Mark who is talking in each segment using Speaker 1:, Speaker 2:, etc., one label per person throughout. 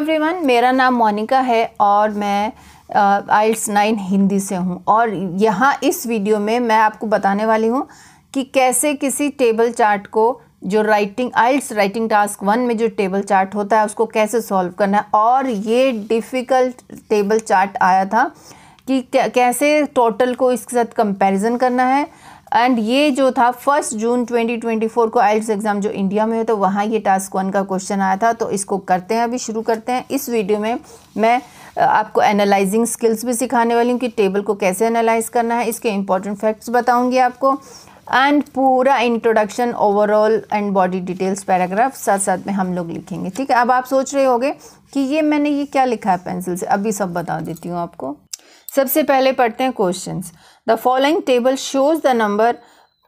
Speaker 1: Everyone मेरा नाम मोनिका है और मैं आइल्स नाइन हिंदी से हूँ और यहाँ इस वीडियो में मैं आपको बताने वाली हूँ कि कैसे किसी टेबल चार्ट को जो writing IELTS writing task one में जो टेबल चार्ट होता है उसको कैसे सॉल्व करना है और ये डिफ़िकल्ट टेबल चार्ट आया था कि कैसे टोटल को इसके साथ कंपैरिजन करना है एंड ये जो था फर्स्ट जून 2024 को आइल्स एग्ज़ाम जो इंडिया में है तो वहाँ ये टास्क वन का क्वेश्चन आया था तो इसको करते हैं अभी शुरू करते हैं इस वीडियो में मैं आपको एनालाइजिंग स्किल्स भी सिखाने वाली हूँ कि टेबल को कैसे एनालाइज करना है इसके इंपॉर्टेंट फैक्ट्स बताऊँगी आपको एंड पूरा introduction overall and body details paragraph साथ साथ में हम लोग लिखेंगे ठीक है अब आप सोच रहे होगे कि ये मैंने ये क्या लिखा है पेंसिल से अभी सब बता देती हूँ आपको सबसे पहले पढ़ते हैं questions the following table shows the number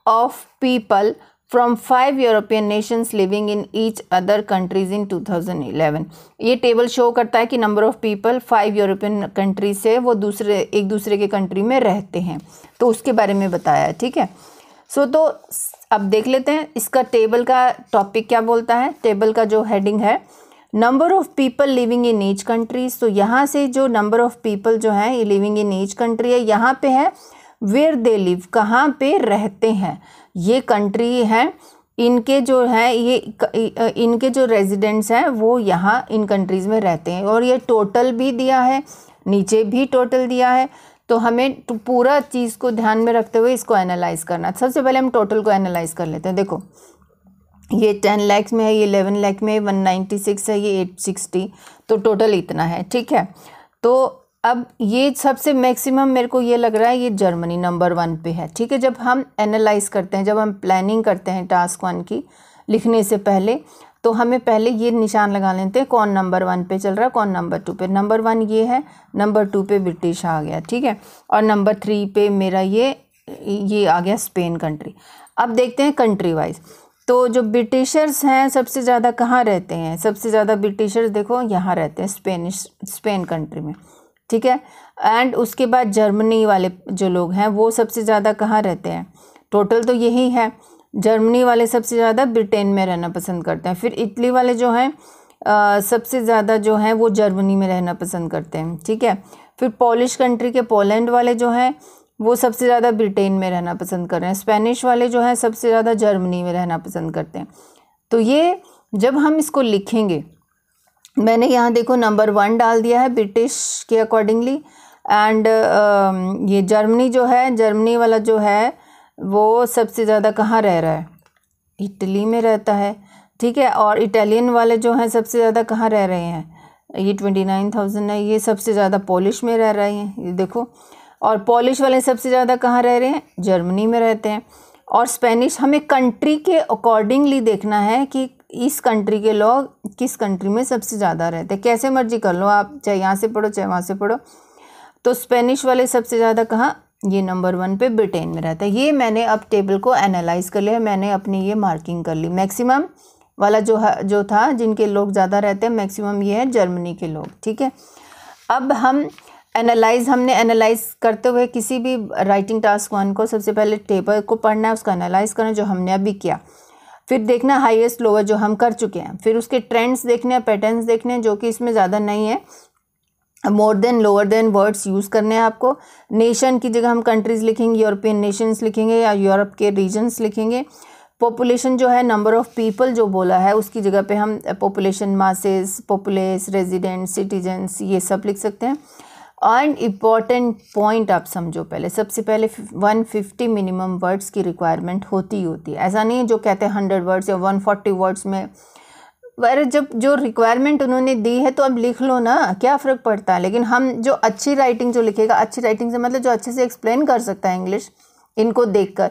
Speaker 1: of people from five European nations living in each other countries in 2011 ये टेबल शो करता है कि number of people five European countries से वो दूसरे एक दूसरे के कंट्री में रहते हैं तो उसके बारे में बताया ठीक है सो so, तो अब देख लेते हैं इसका टेबल का टॉपिक क्या बोलता है टेबल का जो हेडिंग है number of people living in each countries तो यहाँ से जो नंबर ऑफ़ पीपल जो हैं लिविंग इन ईच कंट्री है यहाँ पे है वेयर दे लिव कहाँ पे रहते हैं ये कंट्री हैं इनके जो हैं ये इनके जो रेजिडेंट्स हैं वो यहाँ इन कंट्रीज़ में रहते हैं और ये टोटल भी दिया है नीचे भी टोटल दिया है तो हमें तो पूरा चीज़ को ध्यान में रखते हुए इसको एनालाइज करना सबसे पहले हम टोटल को एनालाइज कर लेते हैं देखो ये टेन लैक्स में है ये इलेवन लैक में है वन नाइन्टी सिक्स है ये एट सिक्सटी तो टोटल इतना है ठीक है तो अब ये सबसे मैक्सिमम मेरे को ये लग रहा है ये जर्मनी नंबर वन पे है ठीक है जब हम एनालाइज करते हैं जब हम प्लानिंग करते हैं टास्क वन की लिखने से पहले तो हमें पहले ये निशान लगा लेते हैं कौन नंबर वन पे चल रहा है कौन नंबर टू पे नंबर वन ये है नंबर टू पे ब्रिटिश आ गया ठीक है और नंबर थ्री पे मेरा ये ये आ गया स्पेन कंट्री अब देखते हैं कंट्री वाइज तो जो ब्रिटिशर्स हैं सबसे ज़्यादा कहाँ रहते हैं सबसे ज़्यादा ब्रिटिशर्स देखो यहाँ रहते हैं स्पेनिश स्पेन कंट्री में ठीक है एंड उसके बाद जर्मनी वाले जो लोग हैं वो सबसे ज़्यादा कहाँ रहते हैं टोटल तो यही है जर्मनी वाले सबसे ज़्यादा ब्रिटेन में रहना पसंद करते हैं फिर इटली वाले जो हैं सबसे ज़्यादा जो हैं वो जर्मनी में रहना पसंद करते हैं ठीक है फिर पोलिश कंट्री के पोलैंड वाले जो हैं वो सबसे ज़्यादा ब्रिटेन में रहना पसंद कर रहे हैं स्पेनिश वाले जो हैं सबसे ज़्यादा जर्मनी में रहना पसंद करते हैं तो ये जब हम इसको लिखेंगे मैंने यहाँ देखो नंबर वन डाल दिया है ब्रिटिश के अकॉर्डिंगली एंड ये जर्मनी जो है जर्मनी वाला जो है वो सबसे ज़्यादा कहाँ रह रहा है इटली में रहता है ठीक है और इटालियन वाले जो हैं सबसे ज़्यादा कहाँ रह रहे हैं ये ट्वेंटी नाइन थाउजेंड है ये सबसे ज़्यादा पोलिश में रह रहे हैं ये देखो और पॉलिश वाले सबसे ज़्यादा कहाँ रह रहे हैं जर्मनी में रहते हैं और स्पेनिश हमें कंट्री के अकॉर्डिंगली देखना है कि इस कंट्री के लोग किस कंट्री में सबसे ज़्यादा रहते हैं कैसे मर्जी कर लो आप चाहे यहाँ से पढ़ो चाहे वहाँ से पढ़ो तो स्पेनिश वाले सबसे ज़्यादा कहाँ ये नंबर वन पे ब्रिटेन में रहता है ये मैंने अब टेबल को एनालाइज कर लिया मैंने अपनी ये मार्किंग कर ली मैक्सिमम वाला जो जो था जिनके लोग ज़्यादा रहते हैं मैक्सिमम ये है जर्मनी के लोग ठीक है अब हम एनालाइज हमने एनालाइज करते हुए किसी भी राइटिंग टास्क वन को सबसे पहले टेबल को पढ़ना है उसका एनालाइज करना जो हमने अभी किया फिर देखना हाईएस्ट लोअर जो हम कर चुके हैं फिर उसके ट्रेंड्स देखने हैं पैटर्न्स देखने हैं जो कि इसमें ज़्यादा नहीं है more than lower than words use करने हैं आपको नेशन की जगह हम कंट्रीज़ लिखेंगे यूरोपियन नेशंस लिखेंगे या यूरोप के रीजन्स लिखेंगे पॉपुलेशन जो है नंबर ऑफ़ पीपल जो बोला है उसकी जगह पे हम population masses populace resident citizens ये सब लिख सकते हैं एंड इम्पॉर्टेंट पॉइंट आप समझो पहले सबसे पहले 150 मिनिमम वर्ड्स की रिक्वायरमेंट होती होती है ऐसा नहीं जो कहते हैं हंड्रेड वर्ड्स या 140 वर्ड्स में पर जब जो रिक्वायरमेंट उन्होंने दी है तो अब लिख लो ना क्या फ़र्क पड़ता है लेकिन हम जो अच्छी राइटिंग जो लिखेगा अच्छी राइटिंग से मतलब जो अच्छे से एक्सप्लेन कर सकता है इंग्लिश इनको देख कर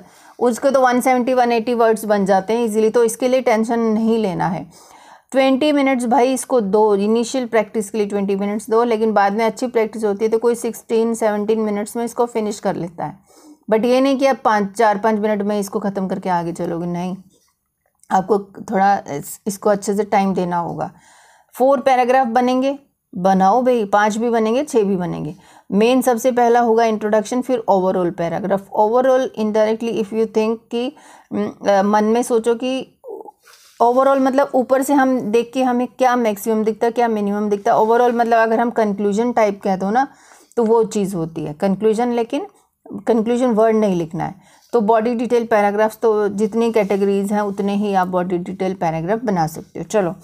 Speaker 1: उसके तो 170 180 वर्ड्स बन जाते हैं इजीली तो इसके लिए टेंशन नहीं लेना है ट्वेंटी मिनट्स भाई इसको दो इनिशियल प्रैक्टिस के लिए ट्वेंटी मिनट्स दो लेकिन बाद में अच्छी प्रैक्टिस होती है तो कोई सिक्सटीन सेवनटीन मिनट्स में इसको फिनिश कर लेता है बट ये नहीं कि आप पाँच चार पाँच मिनट में इसको ख़त्म करके आगे चलोगे नहीं आपको थोड़ा इसको अच्छे से टाइम देना होगा फोर पैराग्राफ बनेंगे बनाओ भाई पाँच भी बनेंगे छः भी बनेंगे मेन सबसे पहला होगा इंट्रोडक्शन फिर overall paragraph overall indirectly if you think कि मन में सोचो कि ओवरऑल मतलब ऊपर से हम देख के हमें क्या मैक्सिमम दिखता है क्या मिनिमम दिखता है ओवरऑल मतलब अगर हम कंक्लूजन टाइप कह दो ना तो वो चीज़ होती है कंक्लूजन लेकिन कंक्लूजन वर्ड नहीं लिखना है तो बॉडी डिटेल पैराग्राफ्स तो जितनी कैटेगरीज हैं उतने ही आप बॉडी डिटेल पैराग्राफ बना सकते हो चलो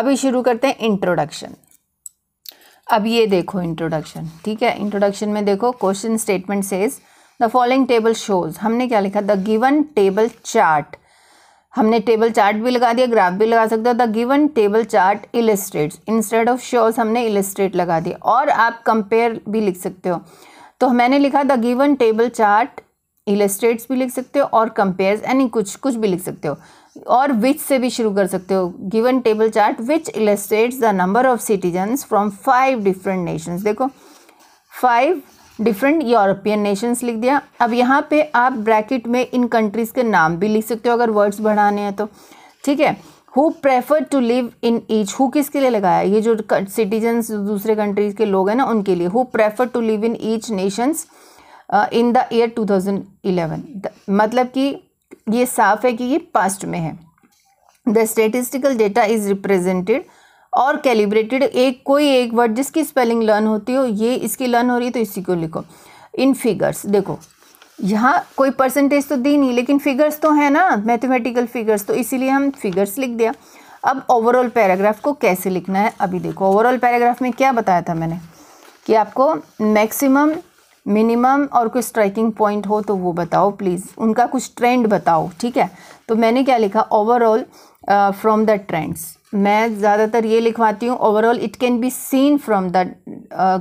Speaker 1: अभी शुरू करते हैं इंट्रोडक्शन अब ये देखो इंट्रोडक्शन ठीक है इंट्रोडक्शन में देखो question statement says the following table shows हमने क्या लिखा द गिवन टेबल चार्ट हमने टेबल चार्ट भी लगा दिया ग्राफ भी लगा सकते हो the given table chart illustrates instead of shows हमने इलेस्ट्रेट लगा दिया और आप कंपेयर भी लिख सकते हो तो मैंने लिखा the given table chart illustrates भी लिख सकते हो और कंपेयर यानी कुछ कुछ भी लिख सकते हो और विच से भी शुरू कर सकते हो given table chart which illustrates the number of citizens from five different nations देखो फाइव डिफरेंट यूरोपियन नेशंस लिख दिया अब यहाँ पे आप ब्रैकेट में इन कंट्रीज़ के नाम भी लिख सकते हो अगर वर्ड्स बढ़ाने हैं तो ठीक है who prefer to live in each who किसके लिए लगाया ये जो सिटीजन्स दूसरे कंट्रीज़ के लोग हैं ना उनके लिए who prefer to live in each nations in the year 2011 मतलब कि ये साफ है कि ये पास्ट में है the statistical data is represented और कैलिब्रेटेड एक कोई एक वर्ड जिसकी स्पेलिंग लर्न होती हो ये इसकी लर्न हो रही है तो इसी को लिखो इन फिगर्स देखो यहाँ कोई परसेंटेज तो दी नहीं लेकिन फिगर्स तो है ना मैथमेटिकल फिगर्स तो इसीलिए हम फिगर्स लिख दिया अब ओवरऑल पैराग्राफ को कैसे लिखना है अभी देखो ओवरऑल पैराग्राफ में क्या बताया था मैंने कि आपको मैक्सिमम मिनिमम और कोई स्ट्राइकिंग पॉइंट हो तो वो बताओ प्लीज़ उनका कुछ ट्रेंड बताओ ठीक है तो मैंने क्या लिखा ओवरऑल फ्रॉम द ट्रेंड्स मैं ज़्यादातर ये लिखवाती हूँ overall it can be seen from the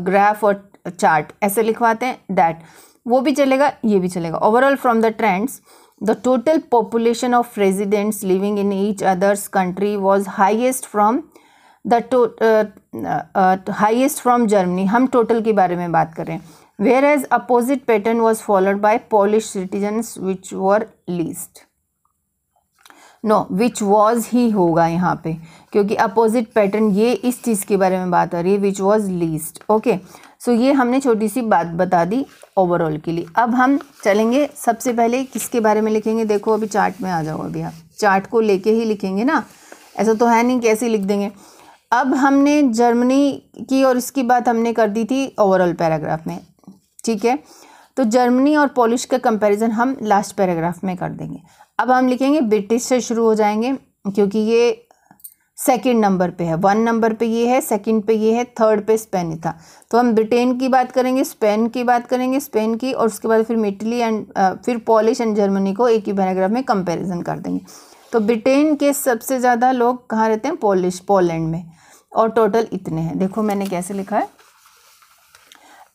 Speaker 1: graph और चार्ट ऐसे लिखवाते हैं दैट वो भी चलेगा ये भी चलेगा overall from the trends the total population of residents living in each others country was highest from the highest from Germany हम टोटल के बारे में बात करें as opposite pattern was followed by Polish citizens which were least no which was ही होगा यहाँ पे क्योंकि अपोजिट पैटर्न ये इस चीज़ के बारे में बात आ रही है which was least okay so ये हमने छोटी सी बात बता दी ओवरऑल के लिए अब हम चलेंगे सबसे पहले किसके बारे में लिखेंगे देखो अभी चार्ट में आ जाओ अभी आप चार्ट को लेके ही लिखेंगे ना ऐसा तो है नहीं कैसे लिख देंगे अब हमने जर्मनी की और इसकी बात हमने कर दी थी ओवरऑल पैराग्राफ में ठीक है तो जर्मनी और पोलिश का कंपैरिजन हम लास्ट पैराग्राफ में कर देंगे अब हम लिखेंगे ब्रिटिश से शुरू हो जाएंगे क्योंकि ये सेकंड नंबर पे है वन नंबर पे ये है सेकंड पे ये है थर्ड पे स्पेन था तो हम ब्रिटेन की बात करेंगे स्पेन की बात करेंगे स्पेन की और उसके बाद फिर इटली एंड फिर पॉलिश एंड जर्मनी को एक ही पैराग्राफ में कंपेरिजन कर देंगे तो ब्रिटेन के सबसे ज़्यादा लोग कहाँ रहते हैं पोलिश पोलैंड में और टोटल इतने हैं देखो मैंने कैसे लिखा है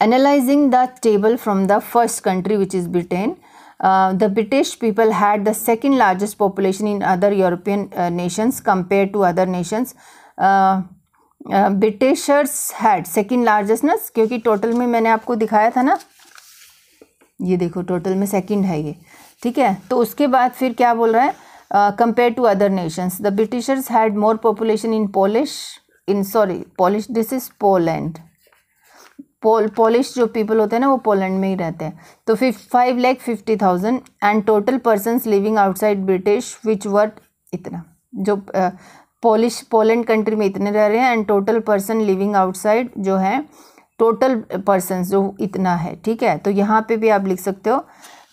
Speaker 1: Analyzing the table from the first country which is Britain, uh, the British people had the second largest population in other European uh, nations compared to other nations. Uh, Britishers had second largest ना क्योंकि total में मैंने आपको दिखाया था ना ये देखो टोटल में सेकंड है ये ठीक है तो उसके बाद फिर क्या बोल रहा है compare to other nations the Britishers had more population in Polish in sorry Polish this is Poland pole Polish जो पीपल होते हैं ना वो पोलैंड में ही रहते हैं तो five lakh fifty thousand and total person living outside British which were इतना जो पोलिश पोलैंड कंट्री में इतने रह रहे हैं and total person living outside जो है टोटल पर्सन जो इतना है ठीक है तो यहाँ पे भी आप लिख सकते हो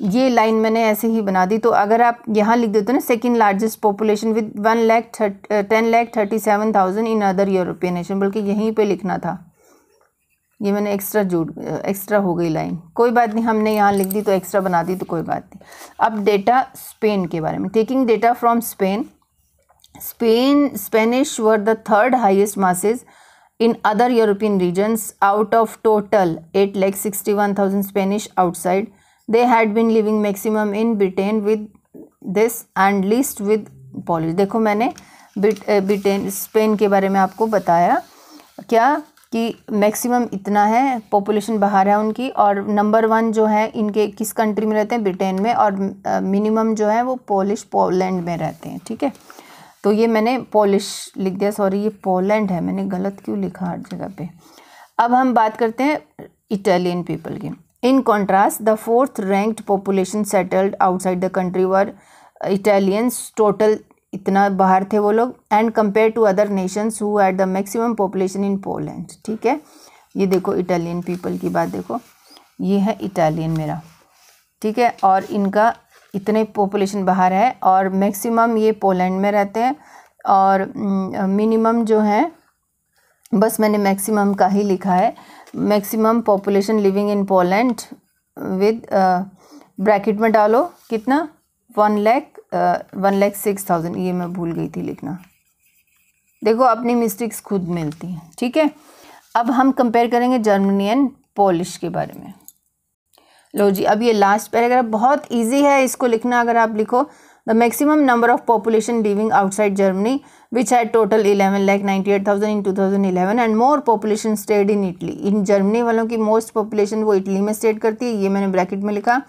Speaker 1: ये लाइन मैंने ऐसे ही बना दी तो अगर आप यहाँ लिख देते हो ना second largest population with one lakh ten lakh thirty seven thousand in other European nation बल्कि यहीं पे लिखना था ये मैंने एक्स्ट्रा जोड़ एक्स्ट्रा हो गई लाइन कोई बात नहीं हमने यहाँ लिख दी तो एक्स्ट्रा बना दी तो कोई बात नहीं अब डेटा स्पेन के बारे में taking data from Spain Spain Spanish were the third in masses European regions out of total eight total sixty one thousand Spanish outside they had been living maximum in Britain with this and least with Polish देखो मैंने Britain Spain के बारे में आपको बताया क्या कि maximum इतना है पॉपुलेशन बाहर है उनकी और नंबर वन जो है इनके किस कंट्री में रहते हैं ब्रिटेन में और मिनिमम जो है वो पोलिश पोलैंड में रहते हैं ठीक है तो ये मैंने पोलिश लिख दिया सॉरी ये पोलैंड है मैंने गलत क्यों लिखा हर जगह पे अब हम बात करते हैं इटालियन पीपल की in contrast the fourth ranked population settled outside the country were Italians total इतना बाहर थे वो लोग and compare to other nations who had the maximum population in Poland ठीक है ये देखो इटालियन पीपल की बात देखो ये है इटालियन मेरा ठीक है और इनका इतने पॉपुलेशन बाहर है और मैक्सिमम ये पोलैंड में रहते हैं और मिनिमम जो है बस मैंने मैक्सिमम का ही लिखा है maximum population living in Poland with bracket में डालो कितना one lakh one lakh six thousand ये मैं भूल गई थी लिखना देखो अपनी मिस्टेक्स खुद मिलती हैं ठीक है अब हम कंपेयर करेंगे जर्मनी एंड पॉलिश के बारे में लो जी अब ये लास्ट पैराग्राफ बहुत इजी है इसको लिखना अगर आप लिखो the maximum number of population living outside Germany which had total eleven lakh ninety eight thousand in two thousand eleven and more population stayed in Italy in Germany वालों की मोस्ट पॉपुलेशन वो इटली में स्टेड करती है ये मैंने bracket में लिखा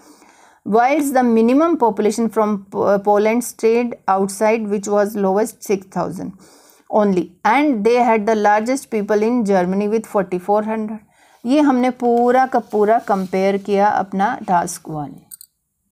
Speaker 1: whilst the minimum population from Poland stayed outside which was lowest 6000 only and they had the largest people in Germany with 4400 ये हमने पूरा का पूरा कंपेयर किया अपना टास्क वन